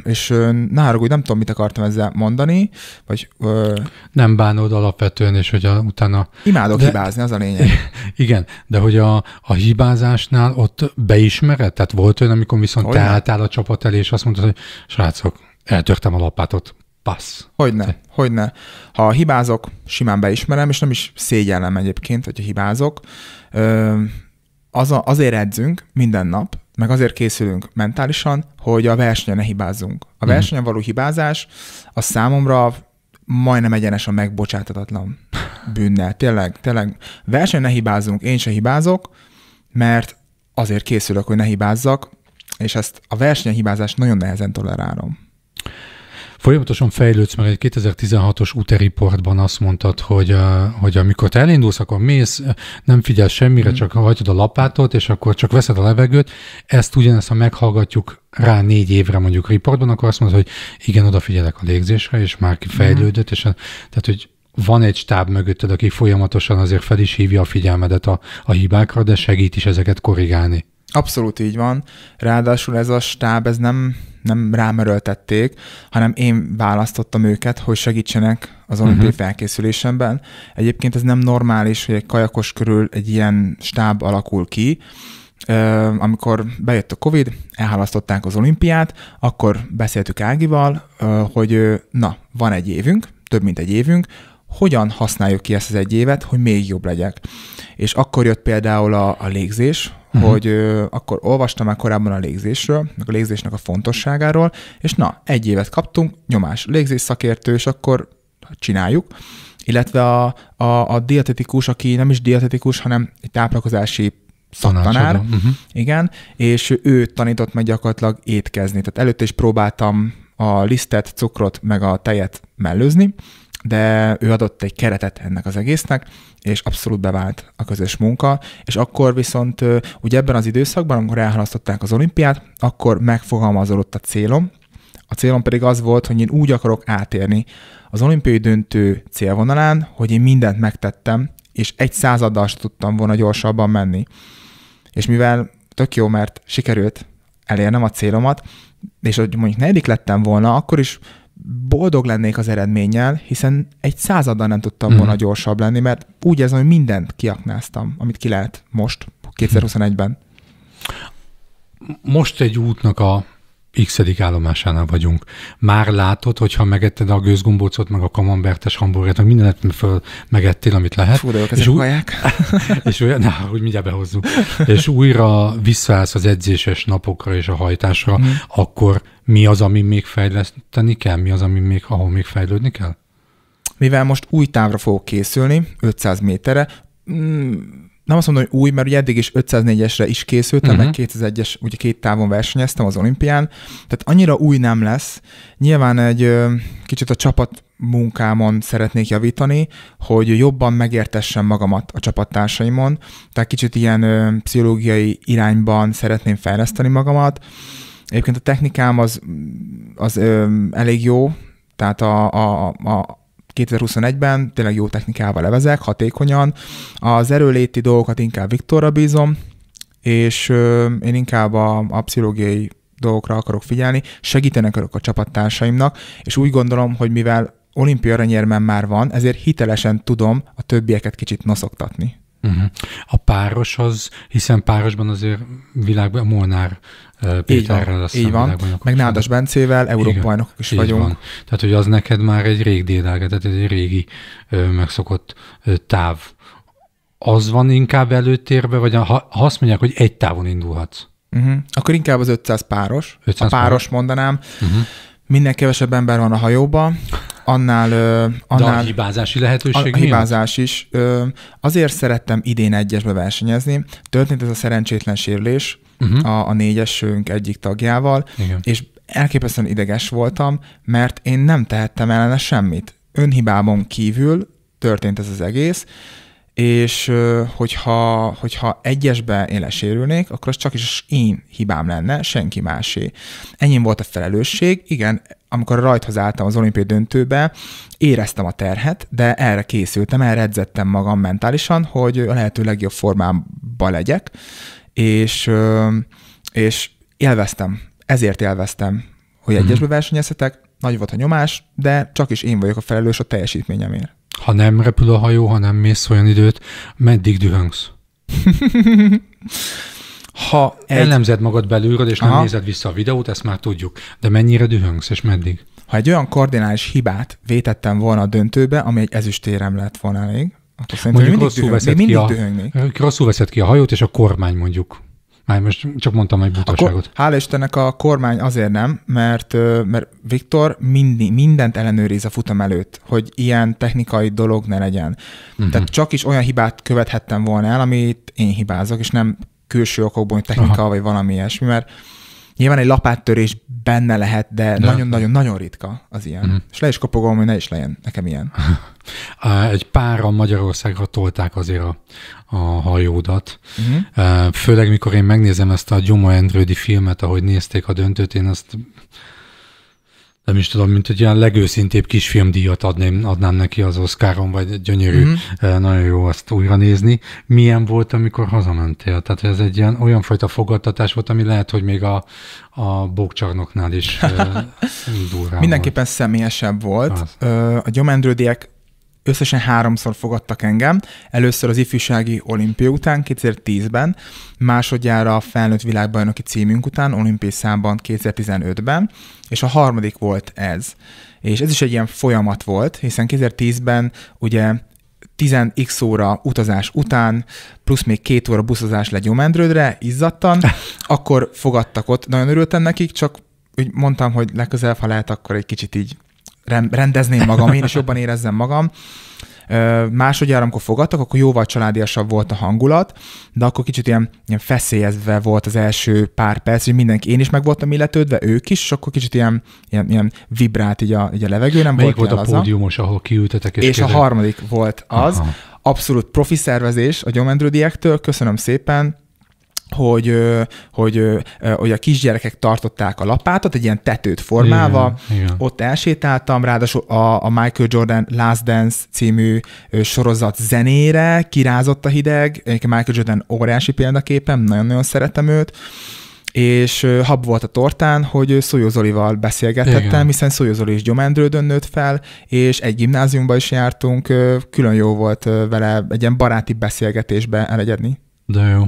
és ne hogy nem tudom, mit akartam ezzel mondani, vagy... Ö... Nem bánod alapvetően, és hogy a, utána... Imádok de, hibázni, az a lényeg. (laughs) Igen, de hogy a, a hibázásnál ott beismered? Tehát volt olyan, amikor viszont Olyan. te álltál a csapat elé, és azt mondtad, hogy srácok, eltörtem a lapátot, passz. Hogyne, te. hogyne. Ha hibázok, simán beismerem, és nem is szégyellem egyébként, hogyha hibázok. Ö, az a, azért edzünk minden nap, meg azért készülünk mentálisan, hogy a versenyen ne hibázzunk. A mhm. versenyen való hibázás a számomra majdnem egyenesen megbocsátatatlan bűnnel. Tényleg, tényleg versenyen ne hibázunk, én se hibázok, mert azért készülök, hogy ne hibázzak, és ezt a versenyen hibázást nagyon nehezen tolerálom. Folyamatosan fejlődsz mert egy 2016-os úti azt mondtad, hogy, hogy amikor te elindulsz, akkor mész, nem figyelsz semmire, mm. csak hagyod a lapátot, és akkor csak veszed a levegőt. Ezt ugyanezt, ha meghallgatjuk rá négy évre mondjuk riportban, akkor azt mondod, hogy igen, odafigyelek a légzésre, és már kifejlődött, mm. és a, tehát, hogy van egy stáb mögötted, aki folyamatosan azért fel is hívja a figyelmedet a, a hibákra, de segít is ezeket korrigálni. Abszolút így van. Ráadásul ez a stáb, ez nem, nem rám erőltették, hanem én választottam őket, hogy segítsenek az mhm. olimpiai uh-huh. felkészülésemben. Egyébként ez nem normális, hogy egy kajakos körül egy ilyen stáb alakul ki. Amikor bejött a Covid, elhalasztották az olimpiát, akkor beszéltük Ágival, hogy na, van egy évünk, több mint egy évünk, hogyan használjuk ki ezt az egy évet, hogy még jobb legyek. És akkor jött például a, a légzés, uh-huh. hogy ö, akkor olvastam már korábban a légzésről, meg a légzésnek a fontosságáról, és na, egy évet kaptunk, nyomás, légzés szakértő, és akkor csináljuk illetve a, a, a dietetikus, aki nem is dietetikus, hanem egy táplálkozási szaktanár, uh-huh. igen, és ő tanított meg gyakorlatilag étkezni. Tehát előtte is próbáltam a lisztet, cukrot, meg a tejet mellőzni, de ő adott egy keretet ennek az egésznek, és abszolút bevált a közös munka, és akkor viszont ugye ebben az időszakban, amikor elhalasztották az olimpiát, akkor megfogalmazódott a célom, a célom pedig az volt, hogy én úgy akarok átérni az olimpiai döntő célvonalán, hogy én mindent megtettem, és egy századdal sem tudtam volna gyorsabban menni. És mivel tök jó, mert sikerült elérnem a célomat, és hogy mondjuk negyedik lettem volna, akkor is boldog lennék az eredménnyel, hiszen egy századdal nem tudtam volna mm. gyorsabb lenni, mert úgy érzem, hogy mindent kiaknáztam, amit ki lehet most, 2021-ben. Mhm. Most egy útnak a x állomásánál vagyunk. Már látod, hogyha megetted a gőzgombócot, meg a kamambertes hamburgert, meg mindenet föl megettél, amit lehet. Fú, és úgy, (laughs) és olyan, na, hogy mindjárt behozzuk. és újra visszaállsz az edzéses napokra és a hajtásra, mm. akkor mi az, ami még fejleszteni kell? Mi az, ami még, ahol még fejlődni kell? Mivel most új távra fogok készülni, 500 méterre, mm, nem azt mondom, hogy új, mert ugye eddig is 504-esre is készültem, uh-huh. meg 2001-es, ugye két távon versenyeztem az olimpián, tehát annyira új nem lesz. Nyilván egy ö, kicsit a csapat munkámon szeretnék javítani, hogy jobban megértessem magamat a csapattársaimon, tehát kicsit ilyen ö, pszichológiai irányban szeretném fejleszteni magamat. Egyébként a technikám az, az ö, elég jó, tehát a, a, a, 2021-ben tényleg jó technikával levezek, hatékonyan. Az erőléti dolgokat inkább Viktorra bízom, és én inkább a, a pszichológiai dolgokra akarok figyelni, Segítenek örök a csapattársaimnak, és úgy gondolom, hogy mivel olimpia aranyérmem már van, ezért hitelesen tudom a többieket kicsit noszoktatni. Uh-huh. A páros az, hiszen párosban azért világban a Molnár Péterrel. Így van, így van. meg Nádas Bencével, Európa-bajnokok is így vagyunk. Van. Tehát, hogy az neked már egy rég dédelge, tehát egy régi megszokott táv. Az van inkább előtérbe, vagy ha, ha azt mondják, hogy egy távon indulhatsz? Uh-huh. Akkor inkább az 500 páros. 500 a páros, páros mondanám. Uh-huh. Mhm. Minden kevesebb ember van a hajóban, annál... annál De a hibázási lehetőség A, a hibázás is. Azért szerettem idén egyesbe versenyezni. Történt ez a szerencsétlen sérülés uh-huh. a, a négyesünk egyik tagjával, Igen. és elképesztően ideges voltam, mert én nem tehettem ellene semmit. Önhibámon kívül történt ez az egész, és hogyha, hogyha egyesbe én lesérülnék, akkor az csak is én hibám lenne, senki másé. Ennyi volt a felelősség, igen, amikor rajthoz álltam az olimpiai döntőbe, éreztem a terhet, de erre készültem, erre edzettem magam mentálisan, hogy a lehető legjobb formámba legyek, és, és élveztem, ezért élveztem, hogy mhm. egyesbe versenyezhetek, nagy volt a nyomás, de csak is én vagyok a felelős a teljesítményemért ha nem repül a hajó, ha nem mész olyan időt, meddig dühöngsz? (laughs) ha egy... ellenzed magad belülről, és nem Aha. nézed vissza a videót, ezt már tudjuk. De mennyire dühöngsz, és meddig? Ha egy olyan kardinális hibát vétettem volna a döntőbe, ami egy ezüstérem lett volna elég, akkor szerintem mondjuk mindig, rosszul dühöng, veszed mindig ki a, dühöngnék. Rosszul veszed ki a hajót, és a kormány mondjuk már most csak mondtam egy butaságot. Akkor, hála Istennek a kormány azért nem, mert, mert Viktor mindig, mindent ellenőriz a futam előtt, hogy ilyen technikai dolog ne legyen. Uh-huh. Tehát csak is olyan hibát követhettem volna el, amit én hibázok, és nem külső okokból, hogy technika Aha. vagy valami ilyesmi, mert nyilván egy lapáttörés benne lehet, de nagyon-nagyon-nagyon ritka az ilyen. Mm. És le is kopogom, hogy ne is legyen nekem ilyen. (laughs) Egy pára Magyarországra tolták azért a, a hajódat. Mm. Főleg, mikor én megnézem ezt a Gyoma Endrődi filmet, ahogy nézték a döntőt, én azt nem is tudom, mint egy ilyen legőszintébb kisfilmdíjat adném, adnám neki az Oscaron, vagy gyönyörű, mm-hmm. nagyon jó azt újra nézni. Milyen volt, amikor hazamentél? Tehát ez egy ilyen olyan fajta fogadtatás volt, ami lehet, hogy még a, a bókcsarnoknál is eh, (laughs) durvább Mindenképpen volt. személyesebb volt. Az. A gyomendrődiek Összesen háromszor fogadtak engem. Először az ifjúsági olimpia után, 2010-ben, másodjára a felnőtt világbajnoki címünk után, olimpiai számban 2015-ben, és a harmadik volt ez. És ez is egy ilyen folyamat volt, hiszen 2010-ben ugye 10x óra utazás után, plusz még két óra buszozás legyomendrődre, izzadtan, (laughs) akkor fogadtak ott, nagyon örültem nekik, csak úgy mondtam, hogy legközelebb, ha lehet, akkor egy kicsit így rendezném magam, én is jobban érezzem magam. Másodjára, amikor fogadtak, akkor jóval családiasabb volt a hangulat, de akkor kicsit ilyen, ilyen feszélyezve volt az első pár perc, hogy mindenki, én is meg voltam illetődve, ők is, és akkor kicsit ilyen, ilyen, ilyen vibrált így a, így a levegő, nem Melyik volt, volt a pódiumos, ahol kiültetek? És, és a harmadik volt az, Aha. abszolút profi szervezés a gyomendrődiektől, köszönöm szépen, hogy, hogy, hogy a kisgyerekek tartották a lapátot, egy ilyen tetőt formálva, igen, igen. ott elsétáltam, ráadásul a, a Michael Jordan Last Dance című sorozat zenére kirázott a hideg, egyébként Michael Jordan óriási példaképem, nagyon-nagyon szeretem őt, és hab volt a tortán, hogy Szólyó Zolival beszélgetettem, Igen. hiszen Szólyó Zoli is gyomendrődön nőtt fel, és egy gimnáziumba is jártunk, külön jó volt vele egy ilyen baráti beszélgetésbe elegyedni. De jó.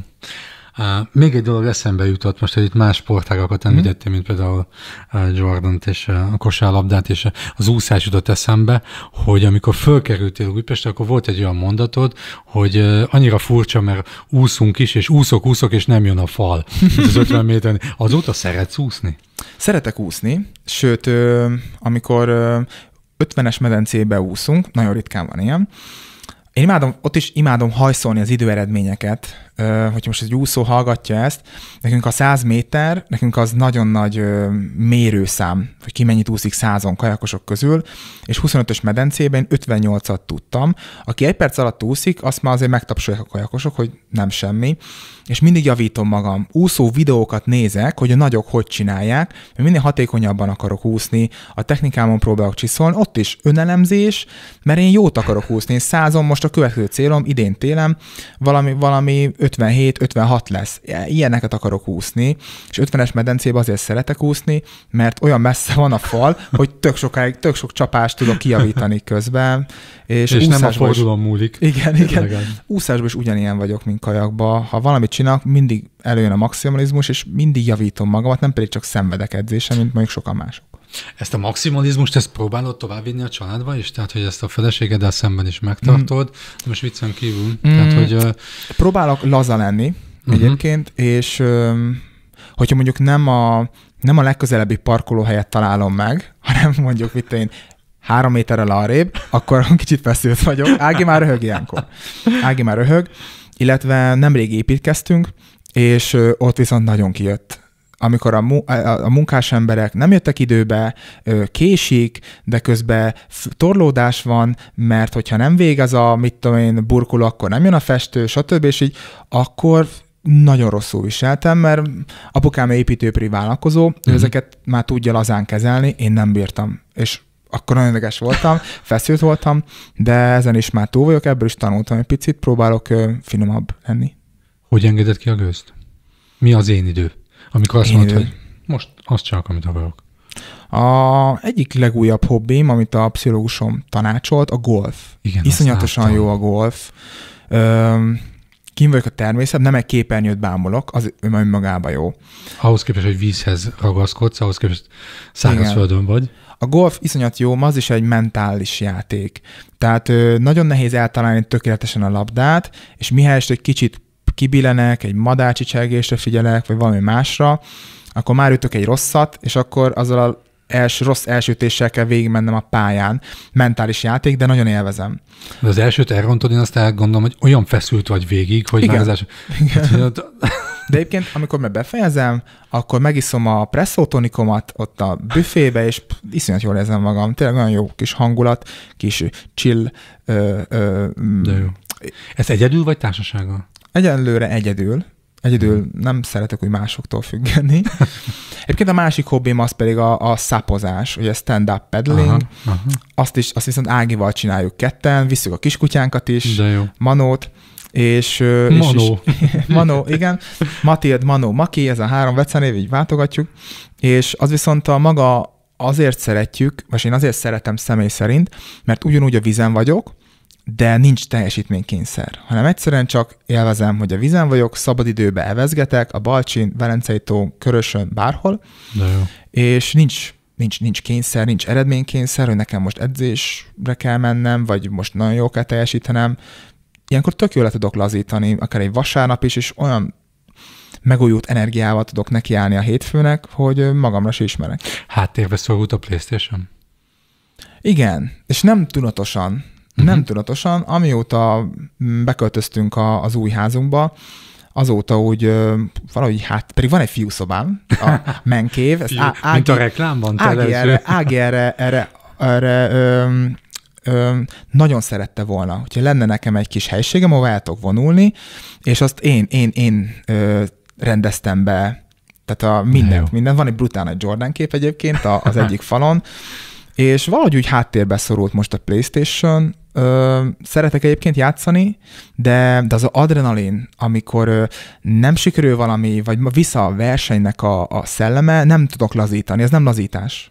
Uh, még egy dolog eszembe jutott most, hogy itt más sportágakat mhm. említettél, mm. mint például uh, és a kosárlabdát, és az úszás jutott eszembe, hogy amikor fölkerültél Újpestre, akkor volt egy olyan mondatod, hogy uh, annyira furcsa, mert úszunk is, és úszok, úszok, és nem jön a fal. (laughs) Ez 50 méteren. Azóta szeretsz úszni? Szeretek úszni, sőt, ö, amikor 50-es medencébe úszunk, nagyon ritkán van ilyen, én imádom, ott is imádom hajszolni az időeredményeket, hogyha most egy úszó hallgatja ezt, nekünk a 100 méter, nekünk az nagyon nagy mérőszám, hogy ki mennyit úszik százon kajakosok közül, és 25-ös medencében 58-at tudtam. Aki egy perc alatt úszik, azt már azért megtapsolják a kajakosok, hogy nem semmi, és mindig javítom magam. Úszó videókat nézek, hogy a nagyok hogy csinálják, mert minél hatékonyabban akarok úszni, a technikámon próbálok csiszolni, ott is önelemzés, mert én jót akarok úszni, én százon most a következő célom idén télem valami, valami 57-56 lesz. Ilyeneket akarok úszni, és 50-es medencébe azért szeretek úszni, mert olyan messze van a fal, hogy tök, sokáig, tök sok csapást tudok kijavítani közben. És, és nem a fordulón is, múlik. Igen, igen. Úszásban is ugyanilyen vagyok, mint kajakban. Ha valamit csinálok, mindig előjön a maximalizmus, és mindig javítom magamat, nem pedig csak szenvedek edzése, mint mondjuk sokan mások. Ezt a maximalizmust, ezt próbálod továbbvinni a családba is? Tehát, hogy ezt a feleségeddel szemben is megtartod? Mm. Most viccen kívül. Mm. Tehát, hogy, Próbálok laza lenni mm-hmm. egyébként, és hogyha mondjuk nem a, nem a legközelebbi parkolóhelyet találom meg, (laughs) hanem mondjuk itt én három méterrel arrébb, akkor (laughs) kicsit feszült vagyok. Ági már röhög ilyenkor. Ági már röhög, illetve nemrég építkeztünk, és ott viszont nagyon kijött amikor a, a munkás emberek nem jöttek időbe, késik, de közben torlódás van, mert hogyha nem végez a, mit tudom én, burkoló, akkor nem jön a festő, stb. és így, akkor nagyon rosszul viseltem, mert apukám építőipari vállalkozó, mm. hmm ezeket már tudja lazán kezelni, én nem bírtam. És akkor nagyon ideges voltam, (laughs) feszült voltam, de ezen is már túl vagyok, ebből is tanultam egy picit, próbálok ö, finomabb lenni. Hogy engedett ki a gőzt? Mi az én idő? Amikor azt mondod, hogy most azt csak, amit akarok. A egyik legújabb hobbim, amit a pszichológusom tanácsolt, a golf. Igen, Iszonyatosan jó a golf. Öm, kim vagyok a természet, nem egy képernyőt bámulok, az önmagában jó. Ahhoz képest, hogy vízhez ragaszkodsz, ahhoz képest szárazföldön vagy. A golf iszonyat jó, ma az is egy mentális játék. Tehát ö, nagyon nehéz eltalálni tökéletesen a labdát, és mihelyest egy kicsit kibilenek, egy madácsicsegésre figyelek, vagy valami másra, akkor már ütök egy rosszat, és akkor azzal a első, rossz elsütéssel kell végigmennem a pályán. Mentális játék, de nagyon élvezem. De az elsőt elrontod, én azt elgondolom, hogy olyan feszült vagy végig, hogy Igen. már az első... Igen. Hát, (laughs) de egyébként, amikor meg befejezem, akkor megiszom a presszótonikomat ott a büfébe, és iszonyat jól érzem magam. Tényleg nagyon jó kis hangulat, kis chill. Ö, ö, mm. De jó. Ez egyedül vagy társasággal? Egyenlőre egyedül, Egyedül hmm. nem szeretek úgy másoktól függeni. (laughs) Egyébként a másik hobbim az pedig a, a szapozás, ugye stand-up pedaling. Aha, aha. Azt, is, azt viszont Ágival csináljuk ketten, visszük a kiskutyánkat is, De jó. Manót, és... Manó. És, (laughs) és, Manó, igen. Matild, Manó, Maki, ez a három vecenév, így váltogatjuk. És az viszont a maga azért szeretjük, vagy én azért szeretem személy szerint, mert ugyanúgy a vizen vagyok, de nincs teljesítménykényszer, hanem egyszerűen csak élvezem, hogy a vizen vagyok, szabadidőbe evezgetek, a Balcsin, Velencei tó, Körösön, bárhol, de jó. és nincs nincs, nincs kényszer, nincs eredménykényszer, hogy nekem most edzésre kell mennem, vagy most nagyon jól kell teljesítenem. Ilyenkor tök jól le tudok lazítani, akár egy vasárnap is, és olyan megújult energiával tudok nekiállni a hétfőnek, hogy magamra se ismerek. Háttérbe szorult a Playstation? Igen, és nem tudatosan, huh Nem mhm. tudatosan, amióta mm, beköltöztünk a, az új házunkba, azóta úgy valahogy hát, pedig van egy fiúszobám, a (laughs) menkév. Ez Fiú, á, ági, mint a reklámban? Ági erre, ági erre, erre, erre ö, ö, nagyon szerette volna, hogyha lenne nekem egy kis helységem, ahol el tudok vonulni, és azt én, én, én ö, rendeztem be, tehát a minden, minden. Van egy brutál egy Jordan kép egyébként a, az egyik falon, és valahogy úgy háttérbe szorult most a PlayStation, ö, szeretek egyébként játszani, de, de az adrenalin, amikor ö, nem sikerül valami, vagy vissza a versenynek a, a szelleme, nem tudok lazítani, ez nem lazítás.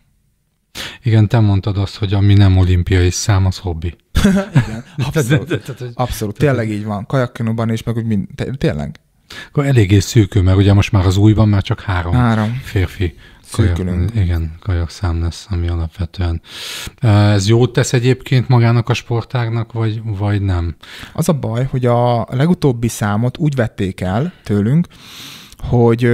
Igen, te mondtad azt, hogy ami nem olimpiai szám, az hobbi. (laughs) Igen, abszolút. (laughs) De, de, de, de, de, abszolút, tényleg így van. Kajakkenúban is, meg úgy mind, tényleg. Akkor eléggé szűkül, mert ugye most már az újban már csak három, három. férfi Kajak, igen, kajakszám lesz, ami alapvetően. Ez jót tesz egyébként magának a sportágnak, vagy, vagy nem? Az a baj, hogy a legutóbbi számot úgy vették el tőlünk, hogy,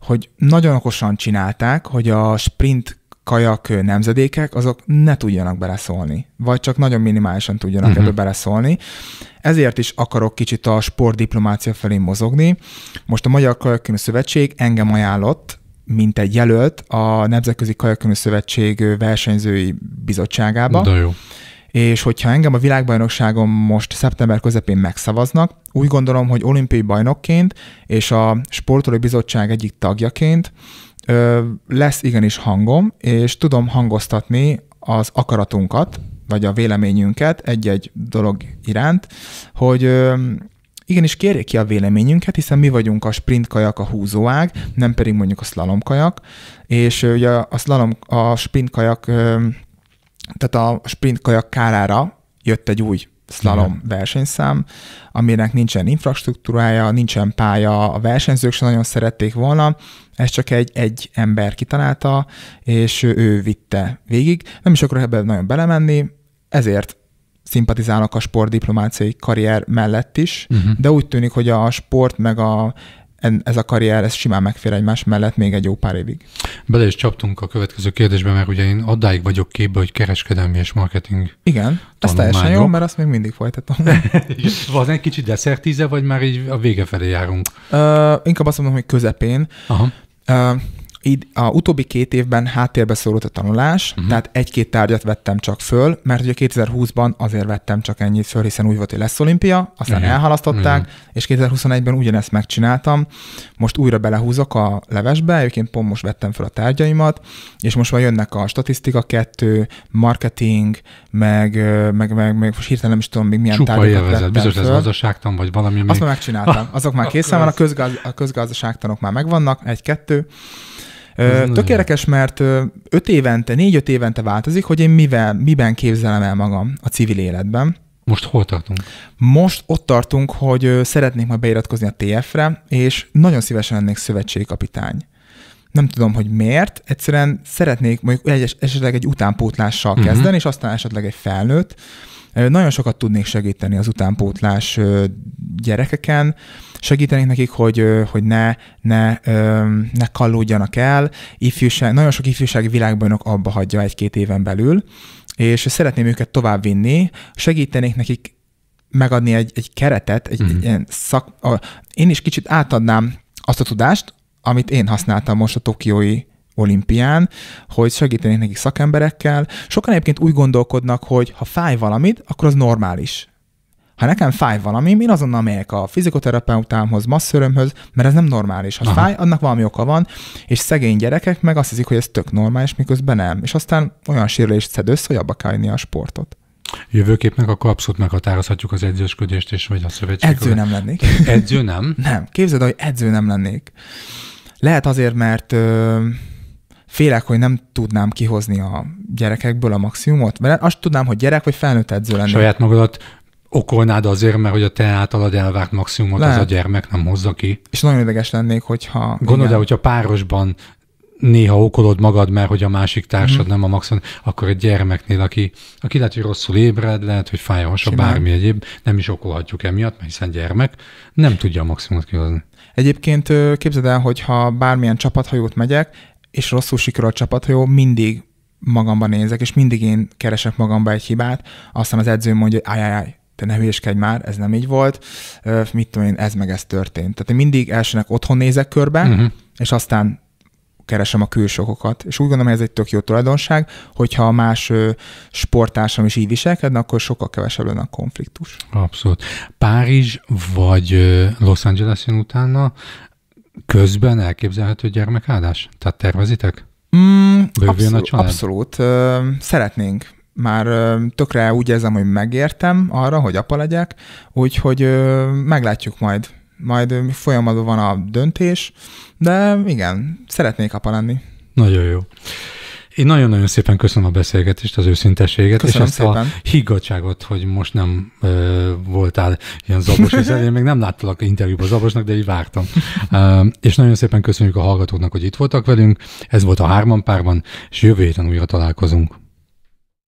hogy nagyon okosan csinálták, hogy a sprint kajak nemzedékek, azok ne tudjanak beleszólni, vagy csak nagyon minimálisan tudjanak uh-huh. ebbe beleszólni. Ezért is akarok kicsit a sportdiplomácia felé mozogni. Most a Magyar Kajakkönyv Szövetség engem ajánlott mint egy jelölt a Nemzetközi Kajakönő Szövetség versenyzői bizottságába. De jó. És hogyha engem a világbajnokságon most szeptember közepén megszavaznak, úgy gondolom, hogy olimpiai bajnokként és a sportolói bizottság egyik tagjaként ö, lesz igenis hangom, és tudom hangoztatni az akaratunkat, vagy a véleményünket egy-egy dolog iránt, hogy ö, Igenis kérjék ki a véleményünket, hiszen mi vagyunk a sprint kajak, a húzóág, nem pedig mondjuk a slalom kajak, és ugye a, slalom a sprint kajak, tehát a sprint kajak kárára jött egy új slalom Igen. versenyszám, aminek nincsen infrastruktúrája, nincsen pálya, a versenyzők sem nagyon szerették volna, ezt csak egy, egy ember kitalálta, és ő vitte végig. Nem is akarok ebben nagyon belemenni, ezért szimpatizálnak a sportdiplomáciai karrier mellett is, uh-huh. de úgy tűnik, hogy a sport meg a ez a karrier, ez simán megfér egymás mellett még egy jó pár évig. Bele is csaptunk a következő kérdésbe, mert ugye én addáig vagyok képbe, hogy kereskedelmi és marketing Igen, ez teljesen jó, mert azt még mindig folytatom. (laughs) Van egy kicsit desszertíze, vagy már így a vége felé járunk? Ö, inkább azt mondom, hogy közepén. Aha így a utóbbi két évben háttérbe szorult a tanulás, uh-huh. tehát egy-két tárgyat vettem csak föl, mert ugye 2020-ban azért vettem csak ennyit föl, hiszen úgy volt, hogy lesz olimpia, aztán uh-huh. elhalasztották, uh-huh. és 2021-ben ugyanezt megcsináltam. Most újra belehúzok a levesbe, egyébként pont most vettem föl a tárgyaimat, és most már jönnek a statisztika kettő, marketing, meg, meg, meg, meg most hirtelen nem is tudom még milyen Csupa tárgyakat élvezet, vettem biztos föl. ez gazdaságtan, vagy valami Azt még... már megcsináltam, azok már (laughs) készen van, a, közgaz, a közgazdaságtanok már megvannak, egy-kettő, ez Tök érdekes, mert öt évente, négy-öt évente változik, hogy én mivel, miben képzelem el magam a civil életben. Most hol tartunk? Most ott tartunk, hogy szeretnék majd beiratkozni a TF-re, és nagyon szívesen lennék szövetségi kapitány. Nem tudom, hogy miért, egyszerűen szeretnék mondjuk egy, esetleg egy utánpótlással uh-huh. kezdeni, és aztán esetleg egy felnőtt, nagyon sokat tudnék segíteni az utánpótlás gyerekeken, segítenék nekik, hogy, hogy ne, ne, ne kallódjanak el. Ifjúság, nagyon sok ifjúsági világbajnok abba hagyja egy-két éven belül, és szeretném őket tovább vinni. segítenék nekik megadni egy, egy keretet, egy, mm-hmm. egy ilyen szak... A, én is kicsit átadnám azt a tudást, amit én használtam most a tokiói olimpián, hogy segítenék nekik szakemberekkel. Sokan egyébként úgy gondolkodnak, hogy ha fáj valamit, akkor az normális. Ha nekem fáj valami, én azonnal megyek a fizikoterapeutámhoz, masszörömhöz, mert ez nem normális. Ha Aha. fáj, annak valami oka van, és szegény gyerekek meg azt hiszik, hogy ez tök normális, miközben nem. És aztán olyan sérülést szed össze, hogy abba kell a sportot. Jövőképnek akkor abszolút meghatározhatjuk az edzősködést és vagy a szövetség. Edző nem lennék. Edző nem? nem. Képzeld, hogy edző nem lennék. Lehet azért, mert ö- félek, hogy nem tudnám kihozni a gyerekekből a maximumot, mert azt tudnám, hogy gyerek vagy felnőtt edző lenni. Saját magadat okolnád azért, mert hogy a te általad elvárt maximumot Lehet. az a gyermek nem hozza ki. És nagyon ideges lennék, hogyha... Gondolod, hogy hogyha párosban néha okolod magad, mert hogy a másik társad mm. nem a maximum, akkor egy gyermeknél, aki, aki lehet, hogy rosszul ébred, lehet, hogy fáj a hasa, bármi egyéb, nem is okolhatjuk emiatt, mert hiszen gyermek nem tudja a maximumot kihozni. Egyébként képzeld el, hogyha bármilyen csapathajót megyek, és rosszul sikerül a csapat, jó mindig magamban nézek, és mindig én keresek magamba egy hibát, aztán az edző mondja, hogy ájjáj, te ne hülyeskedj már, ez nem így volt, mit tudom én, ez meg ez történt. Tehát én mindig elsőnek otthon nézek körbe, uh-huh. és aztán keresem a külső okokat. És úgy gondolom, hogy ez egy tök jó tulajdonság, hogyha más sportársam is így viselkedne, akkor sokkal kevesebb lenne a konfliktus. Abszolút. Párizs vagy Los Angeles jön utána, közben elképzelhető gyermekáldás? Tehát tervezitek? Mm, abszolút, a család? Abszolút. Szeretnénk. Már tökre úgy érzem, hogy megértem arra, hogy apa legyek, úgyhogy meglátjuk majd. Majd folyamatban van a döntés, de igen, szeretnék apa lenni. Nagyon jó. Én nagyon-nagyon szépen köszönöm a beszélgetést, az őszintességet, köszönöm és szépen. azt a higgadságot, hogy most nem ö, voltál ilyen zabos, hiszen én még nem láttalak interjúban zabosnak, de így vártam. Ö, és nagyon szépen köszönjük a hallgatóknak, hogy itt voltak velünk. Ez volt a Hárman Párban, és jövő héten újra találkozunk.